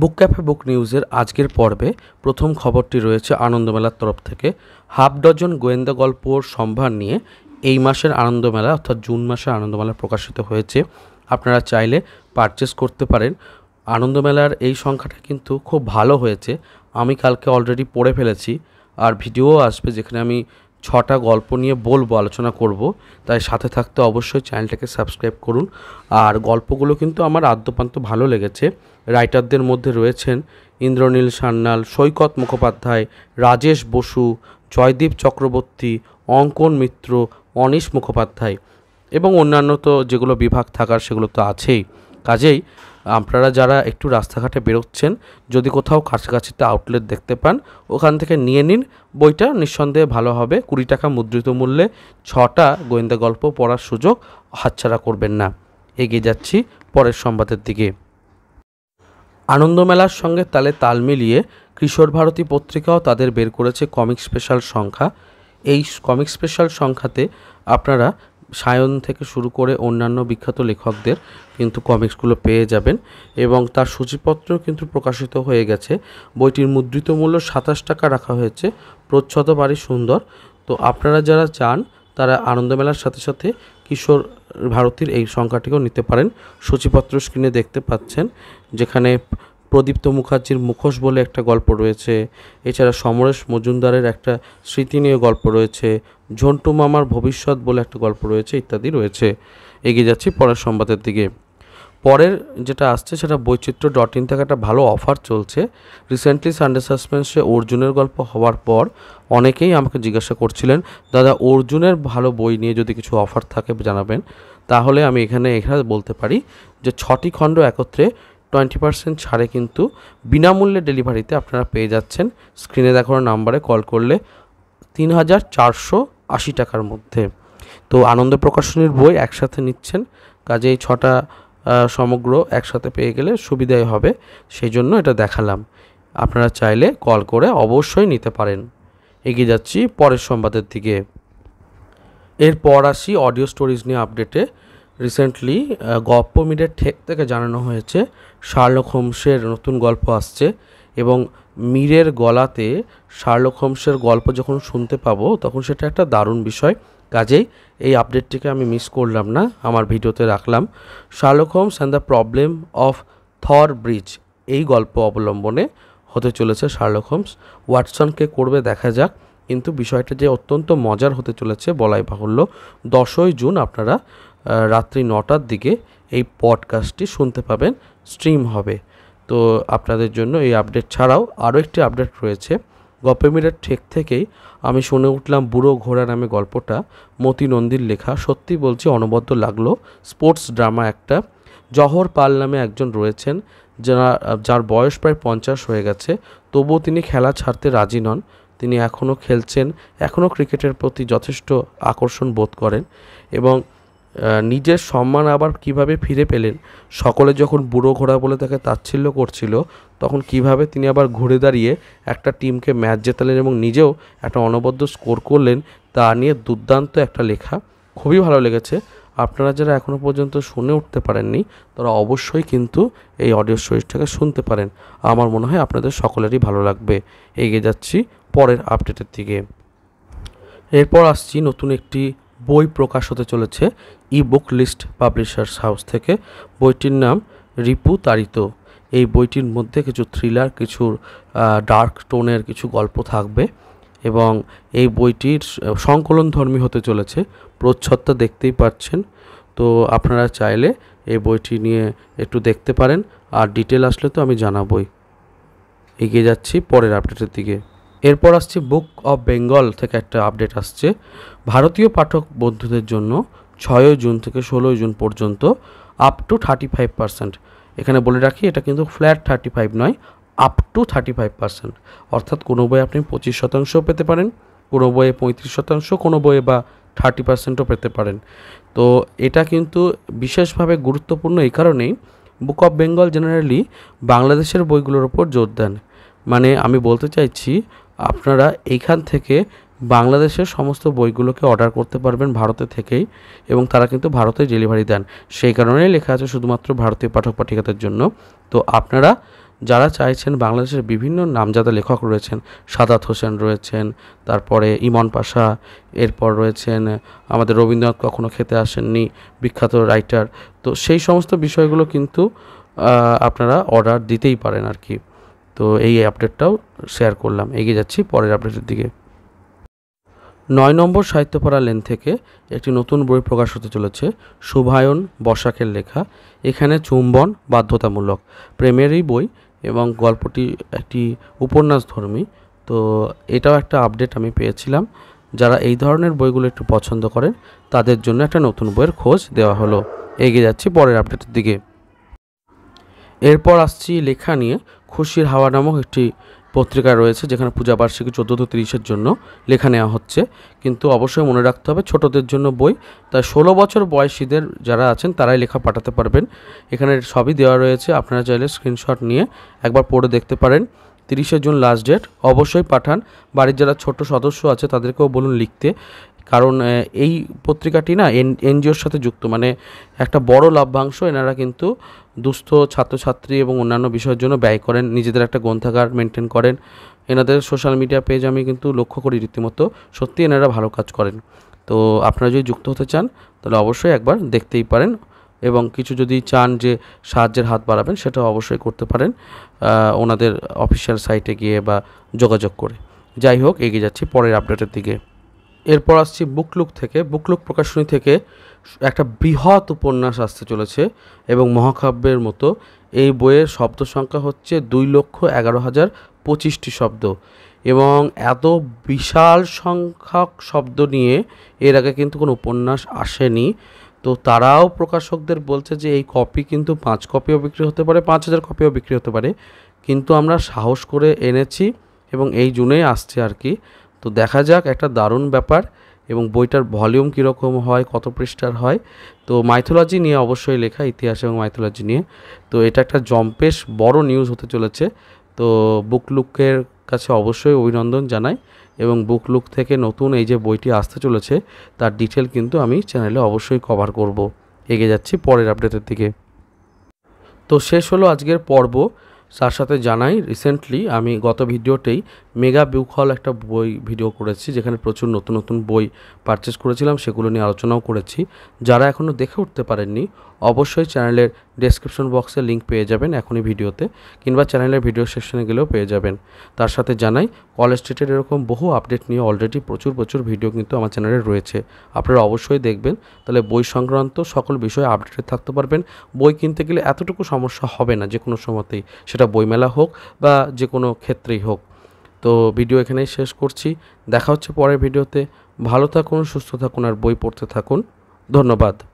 বুক cafe বুক নিউজের আজকের পর্বে প্রথম খবরটি রয়েছে আনন্দমেলার তরফ থেকে হাফ ডজন গোয়েন্দা গল্প সম্ভার নিয়ে এই মাসের আনন্দমেলা অর্থাৎ জুন মাসের আনন্দমেলা প্রকাশিত হয়েছে আপনারা চাইলে পারচেস করতে পারেন আনন্দমেলার এই সংখ্যাটা কিন্তু খুব ভালো হয়েছে আমি কালকে অলরেডি পড়ে ফেলেছি আর ভিডিও আসবে যেখানে আমি ছটা গল্প নিয়ে বলবো আলোচনা করব তাই সাথে থাকতে অবশ্যই চ্যানেলটাকে সাবস্ক্রাইব করুন আর গল্পগুলো কিন্তু আমার আদ্যপান্ত ভালো লেগেছে রাইটারদের মধ্যে রয়েছেন ইন্দ্রনীল সান্যাল সৈকত মুখোপাধ্যায় রাজেশ বসু জয়দীপ চক্রবর্তী অঙ্কন মিত্র অনিশ মুখোপাধ্যায় এবং অন্যান্য তো যেগুলো বিভাগ থাকার সেগুলো তো আছেই কাজেই আপনারা যারা একটু রাস্তাঘাটে বেরোচ্ছেন যদি কোথাও কাছাকাছিতে আউটলেট দেখতে পান ওখান থেকে নিয়ে নিন বইটা নিঃসন্দেহে ভালো হবে কুড়ি টাকা মুদ্রিত মূল্যে ছটা গোয়েন্দা গল্প পড়ার সুযোগ হাতছাড়া করবেন না এগিয়ে যাচ্ছি পরের সংবাদের দিকে আনন্দমেলার সঙ্গে তালে তাল মিলিয়ে কিশোর ভারতী পত্রিকাও তাদের বের করেছে কমিক স্পেশাল সংখ্যা এই কমিক স্পেশাল সংখ্যাতে আপনারা সায়ন থেকে শুরু করে অন্যান্য বিখ্যাত লেখকদের কিন্তু কমিক্সগুলো পেয়ে যাবেন এবং তার সূচিপত্র কিন্তু প্রকাশিত হয়ে গেছে বইটির মুদ্রিত মূল্য সাতাশ টাকা রাখা হয়েছে প্রচ্ছদ বাড়ি সুন্দর তো আপনারা যারা চান তারা আনন্দমেলার সাথে সাথে কিশোর ভারতীর এই সংখ্যাটিকেও নিতে পারেন সূচিপত্র স্ক্রিনে দেখতে পাচ্ছেন যেখানে প্রদীপ্ত মুখার্জির মুখোশ বলে একটা গল্প রয়েছে এছাড়া সমরেশ মজুমদারের একটা স্মৃতি নিয়ে গল্প রয়েছে ঝন্টু মামার ভবিষ্যৎ বলে একটা গল্প রয়েছে ইত্যাদি রয়েছে এগিয়ে যাচ্ছি পরের সংবাদের দিকে পরের যেটা আসছে সেটা বৈচিত্র্য ডট ইন থেকে একটা ভালো অফার চলছে রিসেন্টলি সানডে সাসপেন্সে অর্জুনের গল্প হওয়ার পর অনেকেই আমাকে জিজ্ঞাসা করছিলেন দাদা অর্জুনের ভালো বই নিয়ে যদি কিছু অফার থাকে জানাবেন তাহলে আমি এখানে এখানে বলতে পারি যে ছটি খণ্ড একত্রে টোয়েন্টি পার্সেন্ট ছাড়ে কিন্তু বিনামূল্যে ডেলিভারিতে আপনারা পেয়ে যাচ্ছেন স্ক্রিনে দেখানো নাম্বারে কল করলে তিন হাজার চারশো আশি টাকার মধ্যে তো আনন্দ প্রকাশনীর বই একসাথে নিচ্ছেন কাজে এই ছটা সমগ্র একসাথে পেয়ে গেলে সুবিধাই হবে সেই জন্য এটা দেখালাম আপনারা চাইলে কল করে অবশ্যই নিতে পারেন এগিয়ে যাচ্ছি পরের সংবাদের দিকে এরপর আসি অডিও স্টোরিজ নিয়ে আপডেটে রিসেন্টলি গপ্প মিডিয়ার ঠেক থেকে জানানো হয়েছে শার্লক হোমসের নতুন গল্প আসছে এবং মীরের গলাতে শার্লক হোমসের গল্প যখন শুনতে পাবো তখন সেটা একটা দারুণ বিষয় কাজেই এই আপডেটটিকে আমি মিস করলাম না আমার ভিডিওতে রাখলাম Sherlock Holmes and the problem of Thor bridge এই গল্প অবলম্বনে হতে চলেছে শার্লক হোমস ওয়াটসনকে করবে দেখা যাক কিন্তু বিষয়টা যে অত্যন্ত মজার হতে চলেছে বলাই বাহুল্য দশই জুন আপনারা রাত্রি নটার দিকে এই পডকাস্টটি শুনতে পাবেন স্ট্রিম হবে তো আপনাদের জন্য এই আপডেট ছাড়াও আরও একটি আপডেট রয়েছে গল্পেমিরের ঠেক থেকেই আমি শুনে উঠলাম বুড়ো ঘোড়া নামে গল্পটা মতি নন্দীর লেখা সত্যি বলছি অনবদ্য লাগলো স্পোর্টস ড্রামা একটা জহর পাল নামে একজন রয়েছেন যারা যার বয়স প্রায় পঞ্চাশ হয়ে গেছে তবুও তিনি খেলা ছাড়তে রাজি নন তিনি এখনও খেলছেন এখনও ক্রিকেটের প্রতি যথেষ্ট আকর্ষণ বোধ করেন এবং নিজের সম্মান আবার কিভাবে ফিরে পেলেন সকলে যখন বুড়ো ঘোড়া বলে তাকে তাচ্ছিল্য করছিল তখন কিভাবে তিনি আবার ঘুরে দাঁড়িয়ে একটা টিমকে ম্যাচ জেতালেন এবং নিজেও একটা অনবদ্য স্কোর করলেন তা নিয়ে দুর্দান্ত একটা লেখা খুবই ভালো লেগেছে আপনারা যারা এখনও পর্যন্ত শুনে উঠতে পারেননি তারা অবশ্যই কিন্তু এই অডিও স্টোরিজটাকে শুনতে পারেন আমার মনে হয় আপনাদের সকলেরই ভালো লাগবে এগিয়ে যাচ্ছি পরের আপডেটের দিকে এরপর আসছি নতুন একটি বই প্রকাশ হতে চলেছে ebook list publishers house থেকে বইটির নাম রিপু তারিত এই বইটির মধ্যে কিছু থ্রিলার কিছু ডার্ক টোনের কিছু গল্প থাকবে এবং এই বইটির সংকলন ধর্মী হতে চলেছে প্রচ্ছদটা দেখতেই পাচ্ছেন তো আপনারা চাইলে এই বইটি নিয়ে একটু দেখতে পারেন আর ডিটেল আসলে তো আমি জানাবই এগিয়ে যাচ্ছি পরের আপডেটের দিকে এরপর আসছে বুক অফ বেঙ্গল থেকে একটা আপডেট আসছে ভারতীয় পাঠক বন্ধুদের জন্য ছয়ই জুন থেকে ষোলোই জুন পর্যন্ত up to thirty five percent এখানে বলে রাখি এটা কিন্তু ফ্ল্যাট থার্টি ফাইভ নয় up to thirty five percent অর্থাৎ কোনো বইয়ে আপনি পঁচিশ শতাংশ পেতে পারেন কোনো বইয়ে পঁয়ত্রিশ শতাংশ কোনো বইয়ে বা থার্টি পার্সেন্টও পেতে পারেন তো এটা কিন্তু বিশেষভাবে গুরুত্বপূর্ণ এই কারণেই বুক অফ বেঙ্গল জেনারেলি বাংলাদেশের বইগুলোর ওপর জোর দেন মানে আমি বলতে চাইছি আপনারা এইখান থেকে বাংলাদেশের সমস্ত বইগুলোকে অর্ডার করতে পারবেন ভারতে থেকেই এবং তারা কিন্তু ভারতে ডেলিভারি দেন সেই কারণেই লেখা আছে শুধুমাত্র ভারতীয় পাঠক পাঠিকাদের জন্য তো আপনারা যারা চাইছেন বাংলাদেশের বিভিন্ন নামজাদা লেখক রয়েছেন সাদাত হোসেন রয়েছেন তারপরে ইমন পাশা এরপর রয়েছেন আমাদের রবীন্দ্রনাথ কখনো খেতে আসেননি বিখ্যাত রাইটার তো সেই সমস্ত বিষয়গুলো কিন্তু আপনারা অর্ডার দিতেই পারেন আর কি তো এই আপডেটটাও শেয়ার করলাম এগিয়ে যাচ্ছি পরের আপডেটের দিকে নয় নম্বর সাহিত্যপাড়া লেন থেকে একটি নতুন বই প্রকাশ হতে চলেছে শুভায়ন বসাকের লেখা এখানে চুম্বন বাধ্যতামূলক প্রেমেরই বই এবং গল্পটি একটি উপন্যাস ধর্মী তো এটাও একটা আপডেট আমি পেয়েছিলাম যারা এই ধরনের বইগুলো একটু পছন্দ করেন তাদের জন্য একটা নতুন বইয়ের খোঁজ দেওয়া হলো এগিয়ে যাচ্ছি পরের আপডেটের দিকে এরপর আসছি লেখা নিয়ে খুশির হাওয়া নামক একটি পত্রিকা রয়েছে যেখানে পূজা বার্ষিকী চোদ্দোশো তিরিশের জন্য লেখা নেওয়া হচ্ছে কিন্তু অবশ্যই মনে রাখতে হবে ছোটদের জন্য বই তাই ষোলো বছর বয়সীদের যারা আছেন তারাই লেখা পাঠাতে পারবেন এখানে সবই দেওয়া রয়েছে আপনারা চাইলে স্ক্রিনশট নিয়ে একবার পড়ে দেখতে পারেন তিরিশে জুন লাস্ট ডেট অবশ্যই পাঠান বাড়ির যারা ছোট সদস্য আছে তাদেরকেও বলুন লিখতে কারণ এই পত্রিকাটি না এনজিওর সাথে যুক্ত মানে একটা বড় লাভ্যাংশ এনারা কিন্তু দুস্থ ছাত্রছাত্রী এবং অন্যান্য বিষয়ের জন্য ব্যয় করেন নিজেদের একটা গ্রন্থাগার মেনটেন করেন এনাদের সোশ্যাল মিডিয়া পেজ আমি কিন্তু লক্ষ্য করি রীতিমতো সত্যি এনারা ভালো কাজ করেন তো আপনারা যদি যুক্ত হতে চান তাহলে অবশ্যই একবার দেখতেই পারেন এবং কিছু যদি চান যে সাহায্যের হাত বাড়াবেন সেটা অবশ্যই করতে পারেন ওনাদের অফিসিয়াল সাইটে গিয়ে বা যোগাযোগ করে যাই হোক এগিয়ে যাচ্ছি পরের আপডেটের দিকে এরপর আসছি বুকলুক থেকে বুকলুক প্রকাশনী থেকে একটা বৃহৎ উপন্যাস আসতে চলেছে এবং মহাকাব্যের মতো এই বইয়ের শব্দ সংখ্যা হচ্ছে দুই লক্ষ এগারো হাজার পঁচিশটি শব্দ এবং এত বিশাল সংখ্যক শব্দ নিয়ে এর আগে কিন্তু কোনো উপন্যাস আসেনি তো তারাও প্রকাশকদের বলছে যে এই কপি কিন্তু পাঁচ কপিও বিক্রি হতে পারে পাঁচ হাজার কপিও বিক্রি হতে পারে কিন্তু আমরা সাহস করে এনেছি এবং এই জুনে আসছে আর কি তো দেখা যাক একটা দারুণ ব্যাপার এবং বইটার ভলিউম কীরকম হয় কত পৃষ্ঠার হয় তো মাইথোলজি নিয়ে অবশ্যই লেখা ইতিহাস এবং মাইথোলজি নিয়ে তো এটা একটা জম্পেশ বড় নিউজ হতে চলেছে তো বুকলুকের কাছে অবশ্যই অভিনন্দন জানাই এবং বুকলুক থেকে নতুন এই যে বইটি আসতে চলেছে তার ডিটেল কিন্তু আমি চ্যানেলে অবশ্যই কভার করব এগিয়ে যাচ্ছি পরের আপডেটের দিকে তো শেষ হলো আজকের পর্ব তার সাথে জানাই রিসেন্টলি আমি গত ভিডিওতেই মেগা বুক হল একটা বই ভিডিও করেছি যেখানে প্রচুর নতুন নতুন বই পারচেস করেছিলাম সেগুলো নিয়ে আলোচনাও করেছি যারা এখনও দেখে উঠতে পারেননি অবশ্যই চ্যানেলের ডেসক্রিপশন বক্সে লিঙ্ক পেয়ে যাবেন এখনই ভিডিওতে কিংবা চ্যানেলের ভিডিও সেকশনে গেলেও পেয়ে যাবেন তার সাথে জানাই কলেজ স্ট্রিটের এরকম বহু আপডেট নিয়ে অলরেডি প্রচুর প্রচুর ভিডিও কিন্তু আমার চ্যানেলে রয়েছে আপনারা অবশ্যই দেখবেন তাহলে বই সংক্রান্ত সকল বিষয়ে আপডেটেড থাকতে পারবেন বই কিনতে গেলে এতটুকু সমস্যা হবে না যে কোনো সময়তেই সেটা বইমেলা হোক বা যে কোনো ক্ষেত্রেই হোক তো ভিডিও এখানেই শেষ করছি দেখা হচ্ছে পরের ভিডিওতে ভালো থাকুন সুস্থ থাকুন আর বই পড়তে থাকুন ধন্যবাদ